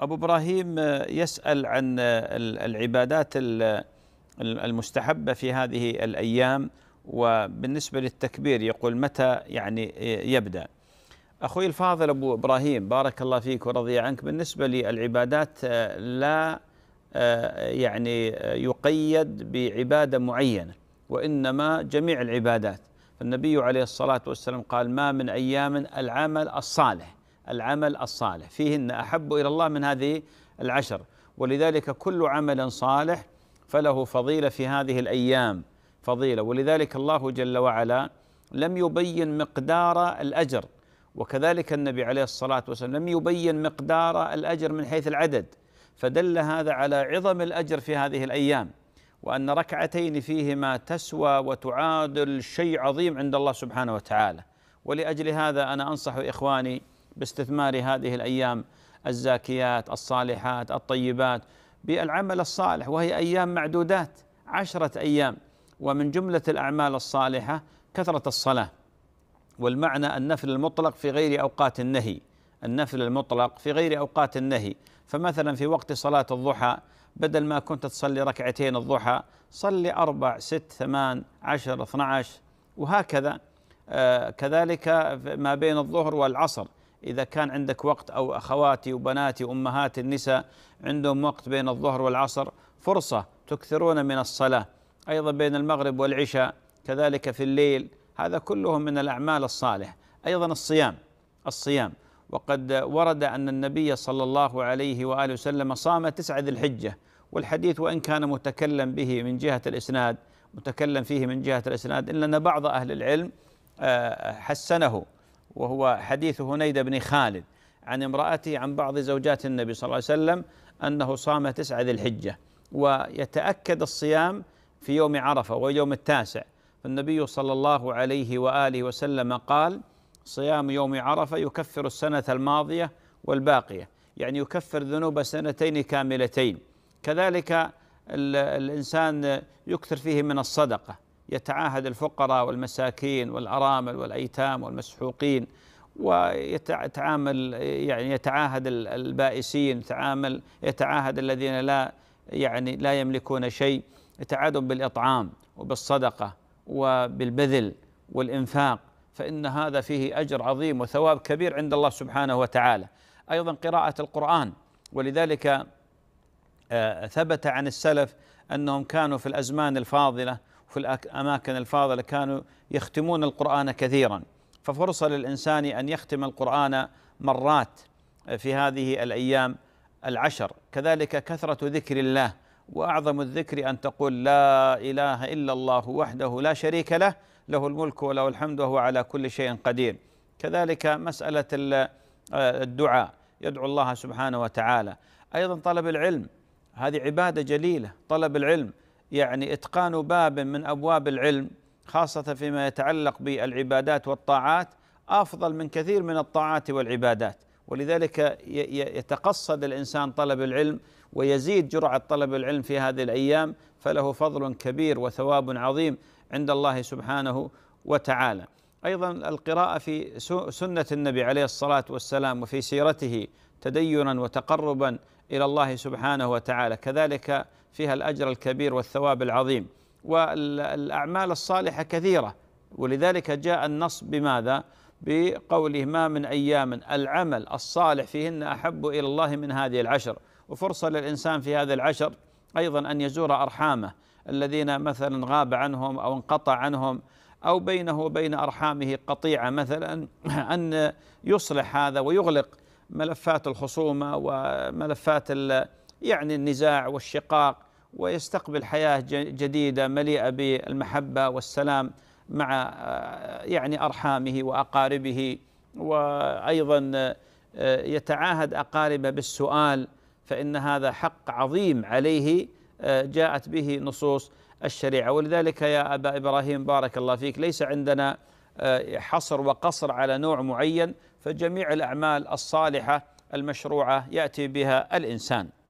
أبو إبراهيم آه، يسأل عن آه، العبادات المستحبة في هذه الأيام وبالنسبة للتكبير يقول متى يعني آه، يبدأ أخوي الفاضل أبو إبراهيم بارك الله فيك ورضي عنك بالنسبة للعبادات لا يعني يقيد بعبادة معينة وإنما جميع العبادات فالنبي عليه الصلاة والسلام قال ما من أيام العمل الصالح العمل الصالح فيهن احب الى الله من هذه العشر ولذلك كل عمل صالح فله فضيله في هذه الايام فضيله ولذلك الله جل وعلا لم يبين مقدار الاجر وكذلك النبي عليه الصلاه والسلام لم يبين مقدار الاجر من حيث العدد فدل هذا على عظم الاجر في هذه الايام وان ركعتين فيهما تسوى وتعادل شيء عظيم عند الله سبحانه وتعالى ولاجل هذا انا انصح اخواني باستثمار هذه الايام الزاكيات الصالحات الطيبات بالعمل الصالح وهي ايام معدودات عشره ايام ومن جمله الاعمال الصالحه كثره الصلاه والمعنى النفل المطلق في غير اوقات النهي النفل المطلق في غير اوقات النهي فمثلا في وقت صلاه الضحى بدل ما كنت تصلي ركعتين الضحى صلي أربع ست ثمان عشر اثنى عشر وهكذا آه، كذلك ما بين الظهر والعصر إذا كان عندك وقت أو أخواتي وبناتي أمهات النساء عندهم وقت بين الظهر والعصر فرصة تكثرون من الصلاة أيضا بين المغرب والعشاء كذلك في الليل هذا كله من الأعمال الصالحة أيضا الصيام الصيام وقد ورد أن النبي صلى الله عليه وآله وسلم صام تسعة ذي الحجة والحديث وإن كان متكلم به من جهة الإسناد متكلم فيه من جهة الإسناد إلا أن بعض أهل العلم آه، حسنه وهو حديث هنيدة بن خالد عن امرأته عن بعض زوجات النبي صلى الله عليه وسلم أنه صام تسعة ذي الحجة ويتأكد الصيام في يوم عرفة ويوم التاسع فالنبي صلى الله عليه وآله وسلم قال صيام يوم عرفة يكفر السنة الماضية والباقية يعني يكفر ذنوب سنتين كاملتين كذلك الإنسان يكثر فيه من الصدقة يتعاهد الفقراء والمساكين والأرامل والأيتام والمسحوقين ويتعامل يعني يتعاهد البائسين يتعامل يتعاهد الذين لا يعني لا يملكون شيء يتعاهد بالإطعام وبالصدقة وبالبذل والإنفاق فإن هذا فيه أجر عظيم وثواب كبير عند الله سبحانه وتعالى أيضا قراءة القرآن ولذلك آه، ثبت عن السلف أنهم كانوا في الأزمان الفاضلة في الأماكن الفاضلة كانوا يختمون القرآن كثيرا ففرصة للإنسان أن يختم القرآن مرات في هذه الأيام العشر كذلك كثرة ذكر الله وأعظم الذكر أن تقول لا إله إلا الله وحده لا شريك له له الملك وله الحمد وهو على كل شيء قدير كذلك مسألة آه، الدعاء يدعو الله سبحانه وتعالى أيضا طلب العلم هذه عبادة جليلة طلب العلم يعني اتقان باب من ابواب العلم خاصه فيما يتعلق بالعبادات والطاعات افضل من كثير من الطاعات والعبادات ولذلك يتقصد الانسان طلب العلم ويزيد جرعه طلب العلم في هذه الايام فله فضل كبير وثواب عظيم عند الله سبحانه وتعالى أيضا القراءة في سنة النبي عليه الصلاة والسلام وفي سيرته تدينا وتقربا إلى الله سبحانه وتعالى كذلك فيها الأجر الكبير والثواب العظيم والأعمال الصالحة كثيرة ولذلك جاء النص بماذا؟ بقوله ما من أيام العمل الصالح فيهن أحب إلى الله من هذه العشر وفرصة للإنسان في هذه العشر أيضا أن يزور أرحامه الذين مثلا غاب عنهم أو انقطع عنهم أو بينه وبين أرحامه قطيعة مثلا أن يصلح هذا ويغلق ملفات الخصومة وملفات يعني النزاع والشقاق ويستقبل حياة جديدة مليئة بالمحبة والسلام مع آه، يعني أرحامه وأقاربه وأيضا آه، يتعاهد أقاربه بالسؤال فإن هذا حق عظيم عليه آه، جاءت به نصوص الشريعة ولذلك يا أبا إبراهيم بارك الله فيك ليس عندنا آه، حصر وقصر على نوع معين فجميع الأعمال الصالحة المشروعة يأتي بها الإنسان